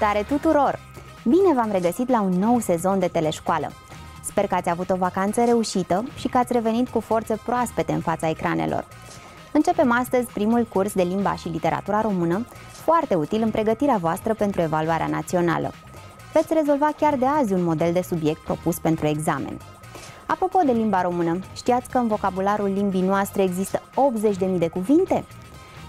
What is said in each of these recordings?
Salutare tuturor! Bine v-am regăsit la un nou sezon de teleșcoală. Sper că ați avut o vacanță reușită și că ați revenit cu forțe proaspete în fața ecranelor. Începem astăzi primul curs de limba și literatura română, foarte util în pregătirea voastră pentru evaluarea națională. Veți rezolva chiar de azi un model de subiect propus pentru examen. Apropo de limba română, știați că în vocabularul limbii noastre există 80.000 de cuvinte?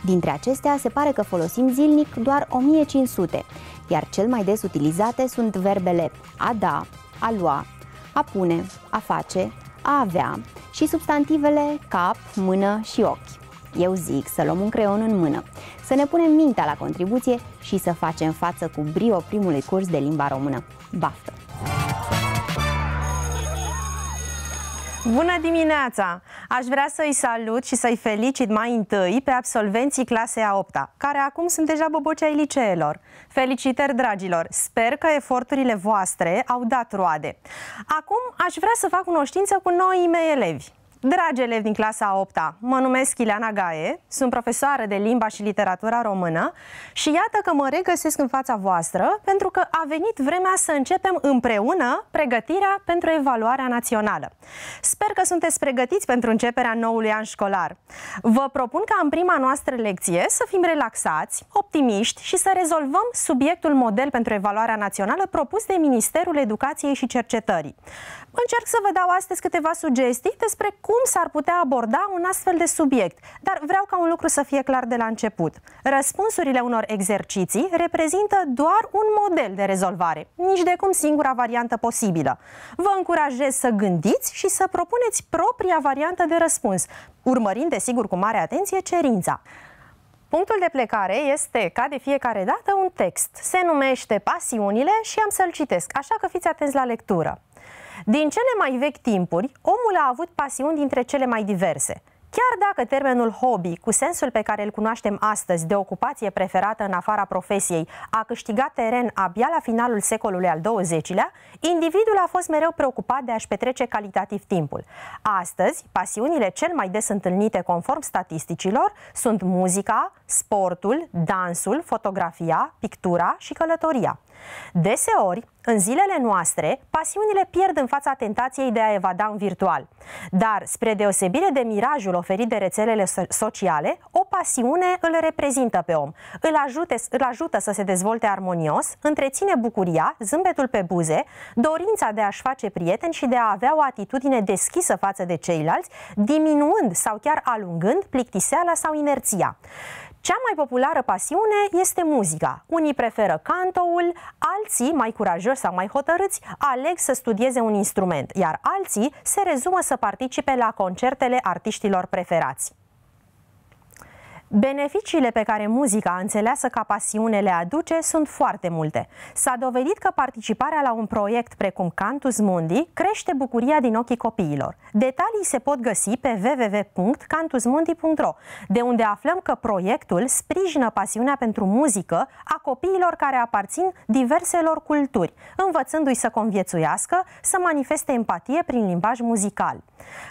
Dintre acestea, se pare că folosim zilnic doar 1500, iar cel mai des utilizate sunt verbele a da, a lua, a pune, a face, a avea și substantivele cap, mână și ochi. Eu zic să luăm un creion în mână, să ne punem mintea la contribuție și să facem față cu brio primului curs de limba română. Baftă! Bună dimineața! Aș vrea să-i salut și să-i felicit mai întâi pe absolvenții clasei a 8 -a, care acum sunt deja bobocei liceelor. Felicitări, dragilor! Sper că eforturile voastre au dat roade. Acum aș vrea să fac cunoștință cu noii mei elevi. Dragi elevi din clasa 8-a, mă numesc Ileana Gaie, sunt profesoară de limba și literatura română și iată că mă regăsesc în fața voastră pentru că a venit vremea să începem împreună pregătirea pentru evaluarea națională. Sper că sunteți pregătiți pentru începerea noului an școlar. Vă propun ca în prima noastră lecție să fim relaxați, optimiști și să rezolvăm subiectul model pentru evaluarea națională propus de Ministerul Educației și Cercetării. Încerc să vă dau astăzi câteva sugestii despre cum s-ar putea aborda un astfel de subiect, dar vreau ca un lucru să fie clar de la început. Răspunsurile unor exerciții reprezintă doar un model de rezolvare, nici de cum singura variantă posibilă. Vă încurajez să gândiți și să propuneți propria variantă de răspuns, urmărind desigur cu mare atenție cerința. Punctul de plecare este, ca de fiecare dată, un text. Se numește Pasiunile și am să-l citesc, așa că fiți atenți la lectură. Din cele mai vechi timpuri, omul a avut pasiuni dintre cele mai diverse. Chiar dacă termenul hobby, cu sensul pe care îl cunoaștem astăzi de ocupație preferată în afara profesiei, a câștigat teren abia la finalul secolului al XX-lea, individul a fost mereu preocupat de a-și petrece calitativ timpul. Astăzi, pasiunile cel mai des întâlnite conform statisticilor sunt muzica, sportul, dansul, fotografia, pictura și călătoria. Deseori, în zilele noastre, pasiunile pierd în fața tentației de a evada în virtual. Dar, spre deosebire de mirajul oferit de rețelele sociale, o pasiune îl reprezintă pe om, îl, ajute, îl ajută să se dezvolte armonios, întreține bucuria, zâmbetul pe buze, dorința de a-și face prieteni și de a avea o atitudine deschisă față de ceilalți, diminuând sau chiar alungând plictiseala sau inerția. Cea mai populară pasiune este muzica. Unii preferă cantoul, alții, mai curajoși sau mai hotărâți, aleg să studieze un instrument, iar alții se rezumă să participe la concertele artiștilor preferați. Beneficiile pe care muzica înțeleasă ca pasiune le aduce sunt foarte multe. S-a dovedit că participarea la un proiect precum Cantus Mundi crește bucuria din ochii copiilor. Detalii se pot găsi pe www.cantusmundi.ro, de unde aflăm că proiectul sprijină pasiunea pentru muzică a copiilor care aparțin diverselor culturi, învățându-i să conviețuiască, să manifeste empatie prin limbaj muzical.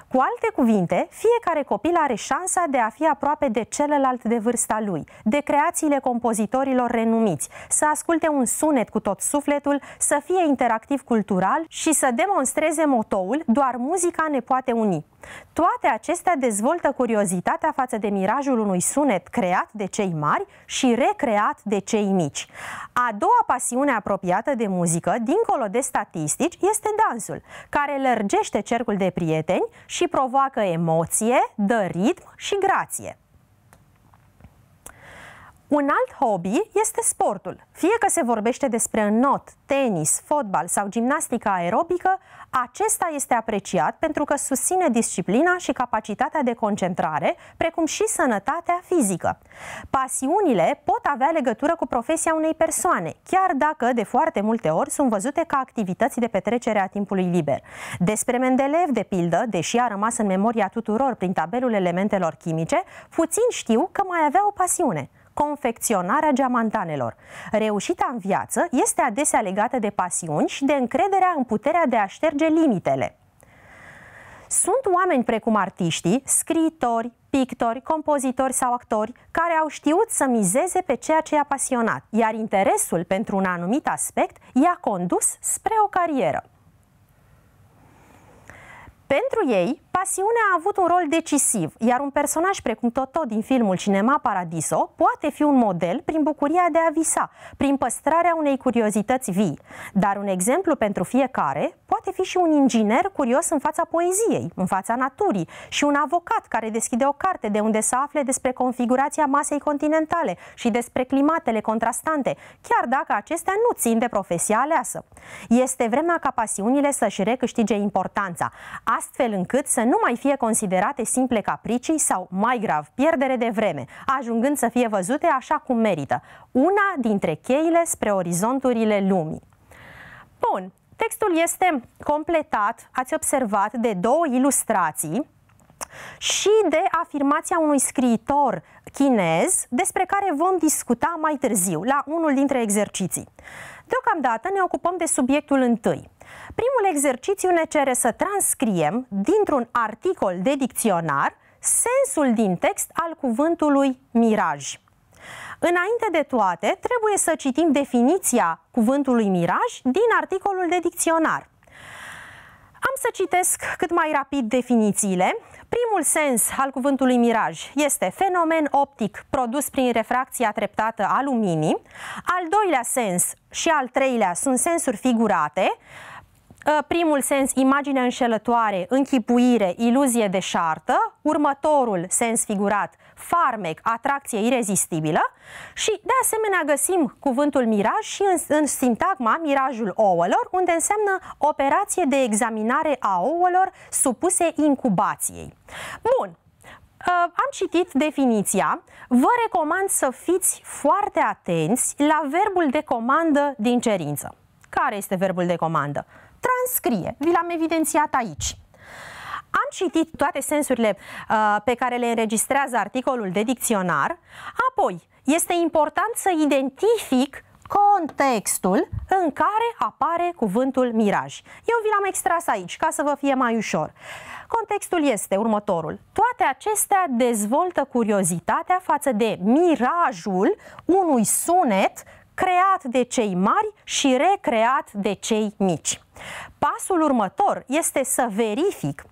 Cu alte cuvinte, fiecare copil are șansa de a fi aproape de celălalt de vârsta lui, de creațiile compozitorilor renumiți, să asculte un sunet cu tot sufletul, să fie interactiv cultural și să demonstreze motoul Doar muzica ne poate uni. Toate acestea dezvoltă curiozitatea față de mirajul unui sunet creat de cei mari și recreat de cei mici. A doua pasiune apropiată de muzică, dincolo de statistici, este dansul, care lărgește cercul de prieteni și provoacă emoție, dă ritm și grație. Un alt hobby este sportul. Fie că se vorbește despre not, tenis, fotbal sau gimnastica aerobică, acesta este apreciat pentru că susține disciplina și capacitatea de concentrare, precum și sănătatea fizică. Pasiunile pot avea legătură cu profesia unei persoane, chiar dacă de foarte multe ori sunt văzute ca activități de petrecere a timpului liber. Despre Mendeleev, de pildă, deși a rămas în memoria tuturor prin tabelul elementelor chimice, puțin știu că mai avea o pasiune – confecționarea geamantanelor. Reușita în viață este adesea legată de pasiuni și de încrederea în puterea de a șterge limitele. Sunt oameni precum artiștii, scriitori, pictori, compozitori sau actori care au știut să mizeze pe ceea ce i-a pasionat, iar interesul pentru un anumit aspect i-a condus spre o carieră. Pentru ei, pasiunea a avut un rol decisiv, iar un personaj precum Toto din filmul Cinema Paradiso poate fi un model prin bucuria de a visa, prin păstrarea unei curiozități vii. Dar un exemplu pentru fiecare poate fi și un inginer curios în fața poeziei, în fața naturii, și un avocat care deschide o carte de unde să afle despre configurația masei continentale și despre climatele contrastante, chiar dacă acestea nu țin de profesia aleasă. Este vremea ca pasiunile să-și recâștige importanța astfel încât să nu mai fie considerate simple capricii sau, mai grav, pierdere de vreme, ajungând să fie văzute așa cum merită, una dintre cheile spre orizonturile lumii. Bun, textul este completat, ați observat, de două ilustrații și de afirmația unui scriitor chinez despre care vom discuta mai târziu la unul dintre exerciții. Deocamdată ne ocupăm de subiectul întâi. Primul exercițiu ne cere să transcriem dintr-un articol de dicționar sensul din text al cuvântului miraj. Înainte de toate, trebuie să citim definiția cuvântului miraj din articolul de dicționar. Am să citesc cât mai rapid definițiile. Primul sens al cuvântului miraj este fenomen optic produs prin refracția treptată a luminii. Al doilea sens și al treilea sunt sensuri figurate. Ă, primul sens, imagine înșelătoare, închipuire, iluzie de șartă. Următorul sens figurat, farmec, atracție irezistibilă și de asemenea găsim cuvântul miraj și în, în sintagma mirajul ouălor, unde înseamnă operație de examinare a ouălor supuse incubației. Bun, ă, am citit definiția. Vă recomand să fiți foarte atenți la verbul de comandă din cerință. Care este verbul de comandă? Transcrie. Vi l-am evidențiat aici. Am citit toate sensurile uh, pe care le înregistrează articolul de dicționar, apoi este important să identific contextul în care apare cuvântul miraj. Eu vi l-am extras aici ca să vă fie mai ușor. Contextul este următorul. Toate acestea dezvoltă curiozitatea față de mirajul unui sunet creat de cei mari și recreat de cei mici. Pasul următor este să verific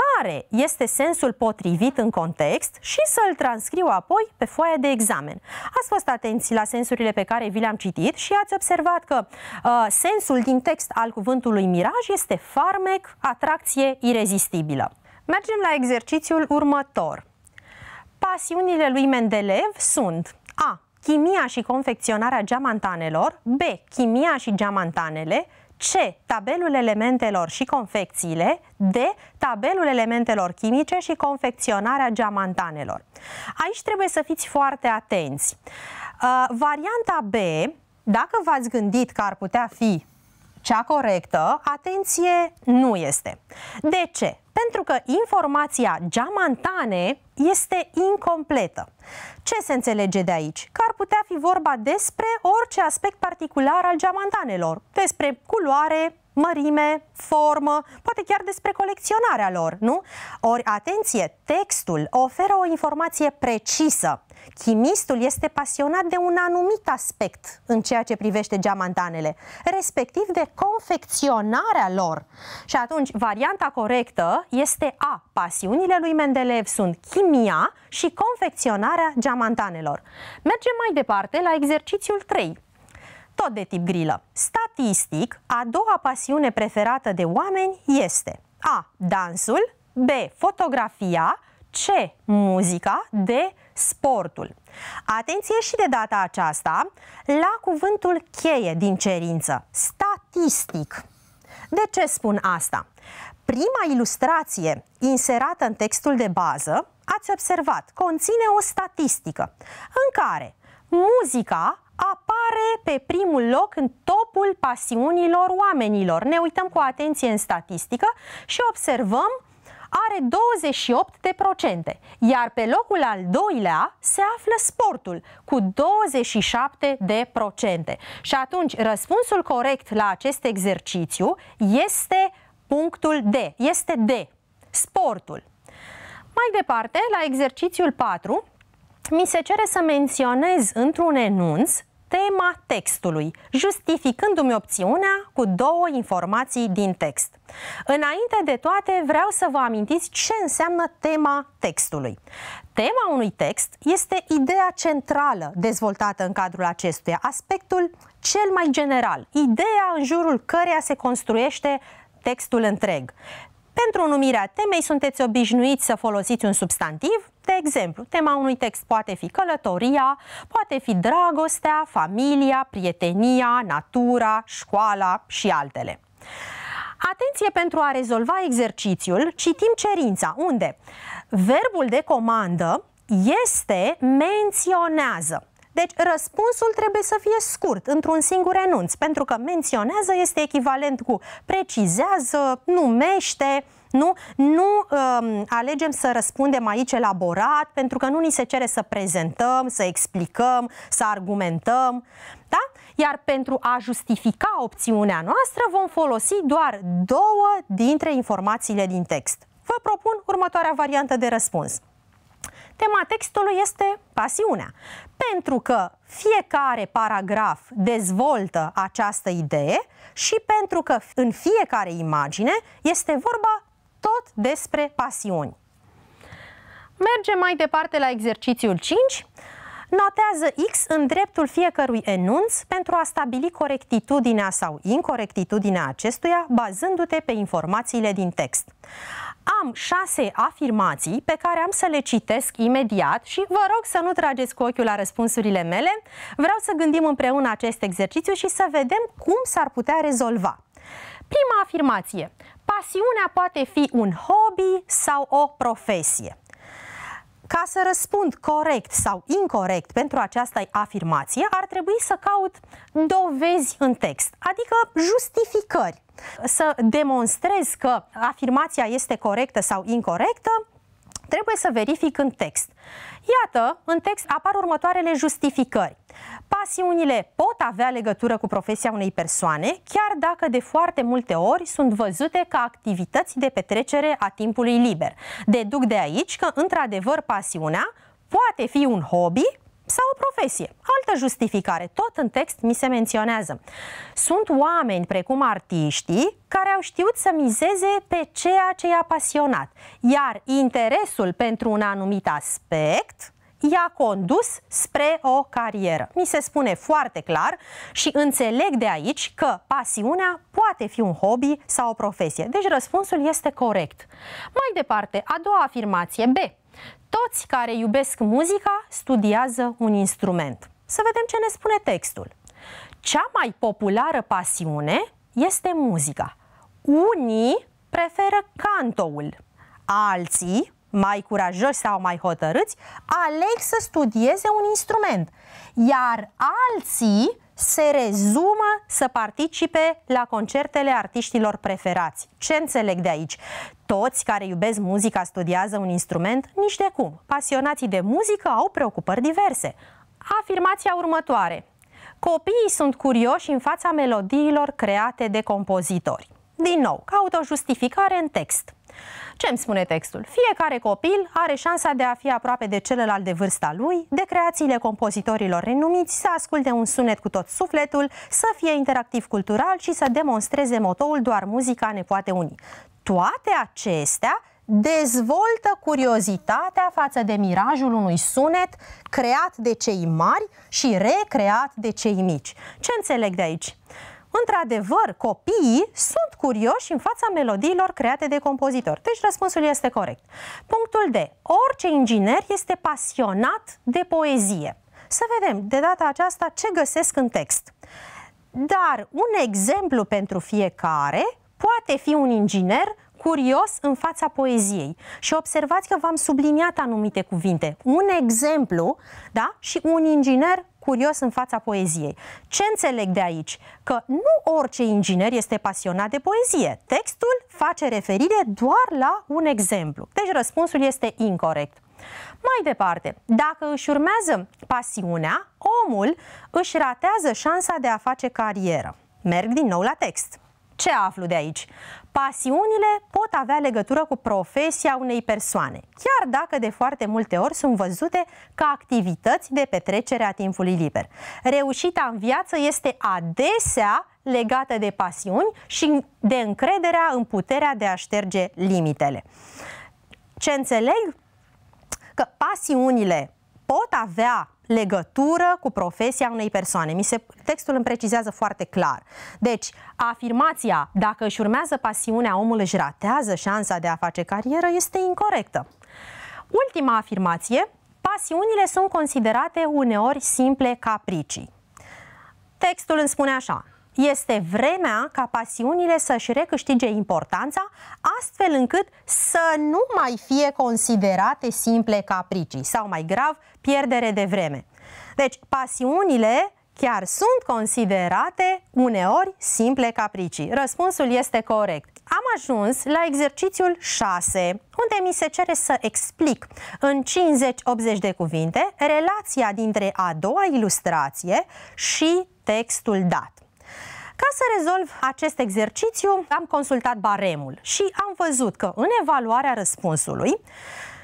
care este sensul potrivit în context și să-l transcriu apoi pe foaia de examen. Ați fost atenți la sensurile pe care vi le-am citit și ați observat că uh, sensul din text al cuvântului miraj este farmec, atracție irezistibilă. Mergem la exercițiul următor. Pasiunile lui Mendeleev sunt A. Chimia și confecționarea geamantanelor B. Chimia și geamantanele C. Tabelul elementelor și confecțiile. D. Tabelul elementelor chimice și confecționarea geamantanelor. Aici trebuie să fiți foarte atenți. Uh, varianta B, dacă v-ați gândit că ar putea fi cea corectă, atenție, nu este. De ce? Pentru că informația geamantane este incompletă. Ce se înțelege de aici? Că ar putea fi vorba despre orice aspect particular al geamantanelor, despre culoare, mărime, formă, poate chiar despre colecționarea lor, nu? Ori, atenție, textul oferă o informație precisă. Chimistul este pasionat de un anumit aspect în ceea ce privește geamantanele, respectiv de confecționarea lor. Și atunci, varianta corectă este A. Pasiunile lui Mendeleev sunt chimia și confecționarea geamantanelor. Mergem mai departe la exercițiul 3 tot de tip grilă. Stai statistic, a doua pasiune preferată de oameni este A. Dansul B. Fotografia C. Muzica D. Sportul Atenție și de data aceasta la cuvântul cheie din cerință, statistic. De ce spun asta? Prima ilustrație inserată în textul de bază, ați observat, conține o statistică în care muzica apare pe primul loc în topul pasiunilor oamenilor. Ne uităm cu atenție în statistică și observăm are 28%, iar pe locul al doilea se află sportul cu 27%. Și atunci răspunsul corect la acest exercițiu este punctul D, este D, sportul. Mai departe, la exercițiul 4, mi se cere să menționez într-un enunț tema textului, justificându-mi opțiunea cu două informații din text. Înainte de toate, vreau să vă amintiți ce înseamnă tema textului. Tema unui text este ideea centrală dezvoltată în cadrul acestuia, aspectul cel mai general, ideea în jurul căreia se construiește textul întreg. Pentru numirea temei sunteți obișnuiți să folosiți un substantiv, de exemplu, tema unui text poate fi călătoria, poate fi dragostea, familia, prietenia, natura, școala și altele. Atenție pentru a rezolva exercițiul, citim cerința, unde verbul de comandă este menționează. Deci răspunsul trebuie să fie scurt, într-un singur enunț, pentru că menționează este echivalent cu precizează, numește, nu, nu um, alegem să răspundem aici elaborat, pentru că nu ni se cere să prezentăm, să explicăm, să argumentăm. Da? Iar pentru a justifica opțiunea noastră vom folosi doar două dintre informațiile din text. Vă propun următoarea variantă de răspuns. Tema textului este pasiunea, pentru că fiecare paragraf dezvoltă această idee și pentru că în fiecare imagine este vorba tot despre pasiuni. Mergem mai departe la exercițiul 5. Notează X în dreptul fiecărui enunț pentru a stabili corectitudinea sau incorectitudinea acestuia, bazându-te pe informațiile din text am șase afirmații pe care am să le citesc imediat și vă rog să nu trageți cu ochiul la răspunsurile mele. Vreau să gândim împreună acest exercițiu și să vedem cum s-ar putea rezolva. Prima afirmație. Pasiunea poate fi un hobby sau o profesie. Ca să răspund corect sau incorrect pentru această afirmație, ar trebui să caut dovezi în text, adică justificări să demonstrez că afirmația este corectă sau incorrectă, trebuie să verific în text. Iată, în text apar următoarele justificări. Pasiunile pot avea legătură cu profesia unei persoane, chiar dacă de foarte multe ori sunt văzute ca activități de petrecere a timpului liber. Deduc de aici că, într-adevăr, pasiunea poate fi un hobby sau o profesie. Altă justificare, tot în text mi se menționează. Sunt oameni precum artiștii care au știut să mizeze pe ceea ce i-a pasionat, iar interesul pentru un anumit aspect i-a condus spre o carieră. Mi se spune foarte clar și înțeleg de aici că pasiunea poate fi un hobby sau o profesie. Deci răspunsul este corect. Mai departe, a doua afirmație, B toți care iubesc muzica studiază un instrument. Să vedem ce ne spune textul. Cea mai populară pasiune este muzica. Unii preferă cantoul, alții, mai curajoși sau mai hotărâți, aleg să studieze un instrument, iar alții se rezumă să participe la concertele artiștilor preferați. Ce înțeleg de aici? Toți care iubesc muzica studiază un instrument? Nici de cum. Pasionații de muzică au preocupări diverse. Afirmația următoare. Copiii sunt curioși în fața melodiilor create de compozitori. Din nou, caut o justificare în text. Ce îmi spune textul? Fiecare copil are șansa de a fi aproape de celălalt de vârsta lui, de creațiile compozitorilor renumiți, să asculte un sunet cu tot sufletul, să fie interactiv cultural și să demonstreze motoul doar muzica ne poate uni. Toate acestea dezvoltă curiozitatea față de mirajul unui sunet creat de cei mari și recreat de cei mici. Ce înțeleg de aici? Într-adevăr, copiii sunt curioși în fața melodiilor create de compozitor. Deci răspunsul este corect. Punctul D. Orice inginer este pasionat de poezie. Să vedem de data aceasta ce găsesc în text. Dar un exemplu pentru fiecare poate fi un inginer curios în fața poeziei. Și observați că v-am subliniat anumite cuvinte. Un exemplu, da? Și un inginer curios în fața poeziei. Ce înțeleg de aici? Că nu orice inginer este pasionat de poezie. Textul face referire doar la un exemplu. Deci răspunsul este incorrect. Mai departe, dacă își urmează pasiunea, omul își ratează șansa de a face carieră. Merg din nou la text. Ce aflu de aici? Pasiunile pot avea legătură cu profesia unei persoane, chiar dacă de foarte multe ori sunt văzute ca activități de petrecere a timpului liber. Reușita în viață este adesea legată de pasiuni și de încrederea în puterea de a șterge limitele. Ce înțeleg? Că pasiunile pot avea legătură cu profesia unei persoane. Mi se, textul îmi precizează foarte clar. Deci, afirmația, dacă își urmează pasiunea, omul își ratează șansa de a face carieră, este incorrectă. Ultima afirmație, pasiunile sunt considerate uneori simple capricii. Textul îmi spune așa, este vremea ca pasiunile să-și recâștige importanța, astfel încât să nu mai fie considerate simple capricii sau, mai grav, pierdere de vreme. Deci, pasiunile chiar sunt considerate uneori simple capricii. Răspunsul este corect. Am ajuns la exercițiul 6, unde mi se cere să explic în 50-80 de cuvinte relația dintre a doua ilustrație și textul dat. Ca să rezolv acest exercițiu, am consultat baremul și am văzut că în evaluarea răspunsului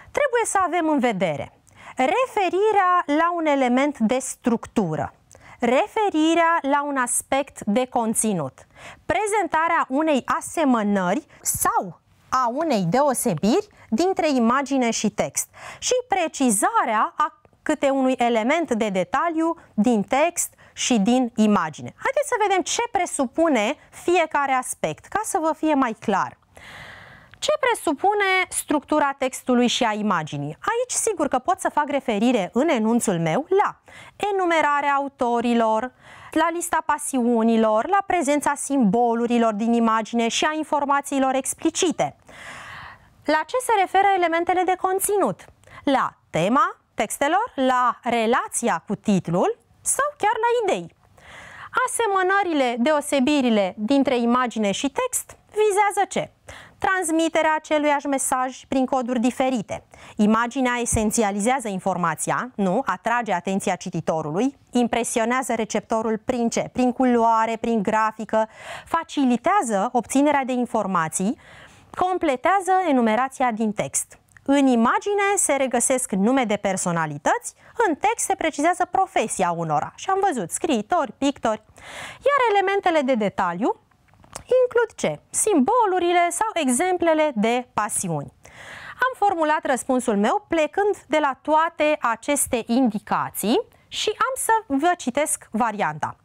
trebuie să avem în vedere referirea la un element de structură, referirea la un aspect de conținut, prezentarea unei asemănări sau a unei deosebiri dintre imagine și text și precizarea a câte unui element de detaliu din text și din imagine. Haideți să vedem ce presupune fiecare aspect, ca să vă fie mai clar. Ce presupune structura textului și a imaginii? Aici, sigur că pot să fac referire în enunțul meu la enumerarea autorilor, la lista pasiunilor, la prezența simbolurilor din imagine și a informațiilor explicite. La ce se referă elementele de conținut? La tema textelor, la relația cu titlul sau chiar la idei. Asemănările, deosebirile dintre imagine și text vizează ce? Transmiterea aceluiași mesaj prin coduri diferite. Imaginea esențializează informația, nu? Atrage atenția cititorului, impresionează receptorul prin ce? Prin culoare, prin grafică, facilitează obținerea de informații, completează enumerația din text. În imagine se regăsesc nume de personalități, în text se precizează profesia unora și am văzut scriitori, pictori, iar elementele de detaliu includ ce? Simbolurile sau exemplele de pasiuni. Am formulat răspunsul meu plecând de la toate aceste indicații și am să vă citesc varianta.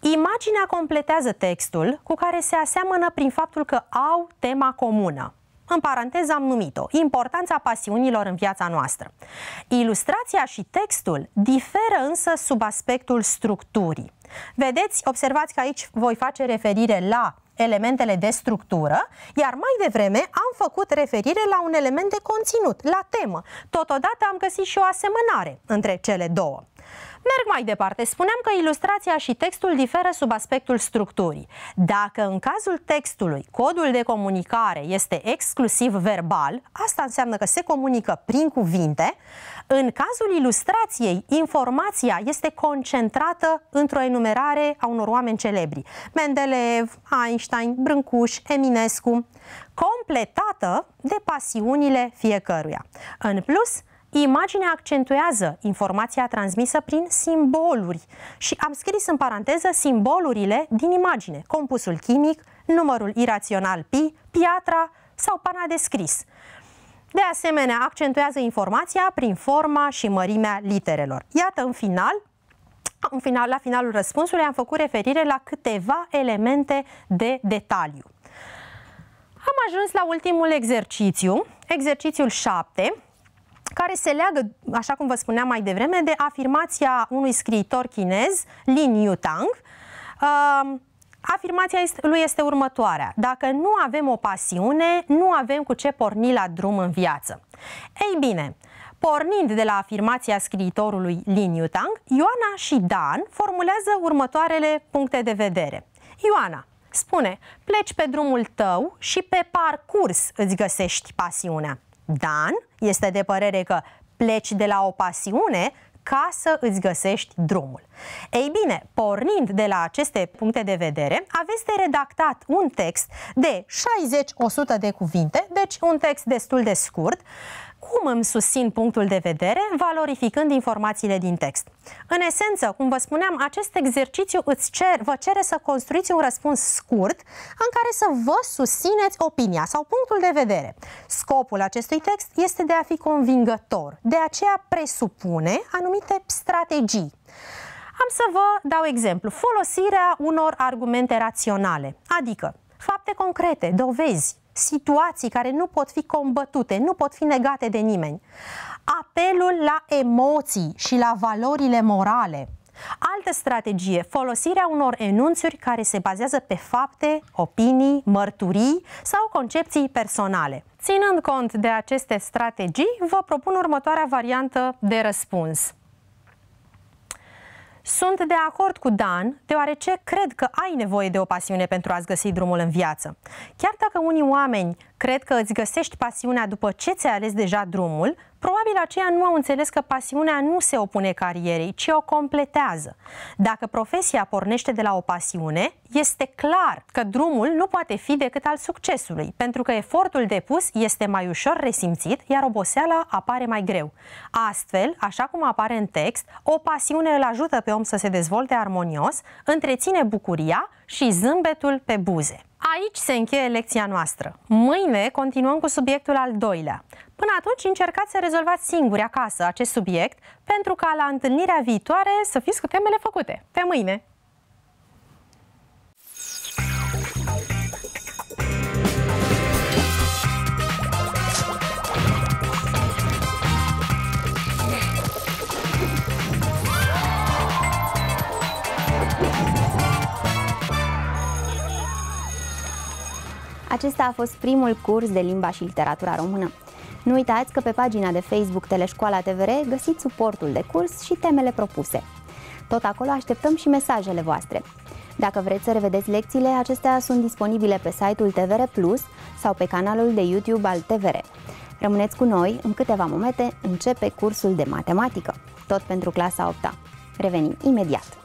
Imaginea completează textul cu care se aseamănă prin faptul că au tema comună în paranteză am numit-o, importanța pasiunilor în viața noastră. Ilustrația și textul diferă însă sub aspectul structurii. Vedeți, observați că aici voi face referire la elementele de structură, iar mai devreme am făcut referire la un element de conținut, la temă. Totodată am găsit și o asemănare între cele două. Merg mai departe. Spuneam că ilustrația și textul diferă sub aspectul structurii. Dacă în cazul textului codul de comunicare este exclusiv verbal, asta înseamnă că se comunică prin cuvinte, în cazul ilustrației informația este concentrată într-o enumerare a unor oameni celebri. Mendeleev, Einstein, Brâncuș, Eminescu, completată de pasiunile fiecăruia. În plus, Imaginea accentuează informația transmisă prin simboluri și am scris în paranteză simbolurile din imagine, compusul chimic, numărul irațional pi, piatra sau pana de scris. De asemenea, accentuează informația prin forma și mărimea literelor. Iată, în final, în final, la finalul răspunsului am făcut referire la câteva elemente de detaliu. Am ajuns la ultimul exercițiu, exercițiul 7, care se leagă, așa cum vă spuneam mai devreme, de afirmația unui scriitor chinez, Lin Yutang. Um, afirmația lui este următoarea. Dacă nu avem o pasiune, nu avem cu ce porni la drum în viață. Ei bine, Pornind de la afirmația scriitorului Lin Yutang, Ioana și Dan formulează următoarele puncte de vedere. Ioana spune, pleci pe drumul tău și pe parcurs îți găsești pasiunea. Dan este de părere că pleci de la o pasiune ca să îți găsești drumul. Ei bine, pornind de la aceste puncte de vedere, aveți de redactat un text de 60-100 de cuvinte, deci un text destul de scurt, cum îmi susțin punctul de vedere, valorificând informațiile din text. În esență, cum vă spuneam, acest exercițiu îți cer, vă cere să construiți un răspuns scurt în care să vă susțineți opinia sau punctul de vedere. Scopul acestui text este de a fi convingător, de aceea presupune anumite strategii. Am să vă dau exemplu. Folosirea unor argumente raționale, adică fapte concrete, dovezi, situații care nu pot fi combătute, nu pot fi negate de nimeni. Apelul la emoții și la valorile morale. Altă strategie, folosirea unor enunțuri care se bazează pe fapte, opinii, mărturii sau concepții personale. Ținând cont de aceste strategii, vă propun următoarea variantă de răspuns. Sunt de acord cu Dan, deoarece cred că ai nevoie de o pasiune pentru a-ți găsi drumul în viață. Chiar dacă unii oameni cred că îți găsești pasiunea după ce ți-ai ales deja drumul, Probabil aceia nu au înțeles că pasiunea nu se opune carierei, ci o completează. Dacă profesia pornește de la o pasiune, este clar că drumul nu poate fi decât al succesului, pentru că efortul depus este mai ușor resimțit, iar oboseala apare mai greu. Astfel, așa cum apare în text, o pasiune îl ajută pe om să se dezvolte armonios, întreține bucuria și zâmbetul pe buze. Aici se încheie lecția noastră. Mâine continuăm cu subiectul al doilea. Până atunci încercați să rezolvați singuri acasă acest subiect pentru ca la întâlnirea viitoare să fiți cu temele făcute. Pe mâine! Acesta a fost primul curs de limba și literatura română. Nu uitați că pe pagina de Facebook Teleșcoala TVR găsiți suportul de curs și temele propuse. Tot acolo așteptăm și mesajele voastre. Dacă vreți să revedeți lecțiile, acestea sunt disponibile pe site-ul TVR Plus sau pe canalul de YouTube al TVR. Rămâneți cu noi, în câteva momente începe cursul de matematică, tot pentru clasa 8 -a. Revenim imediat!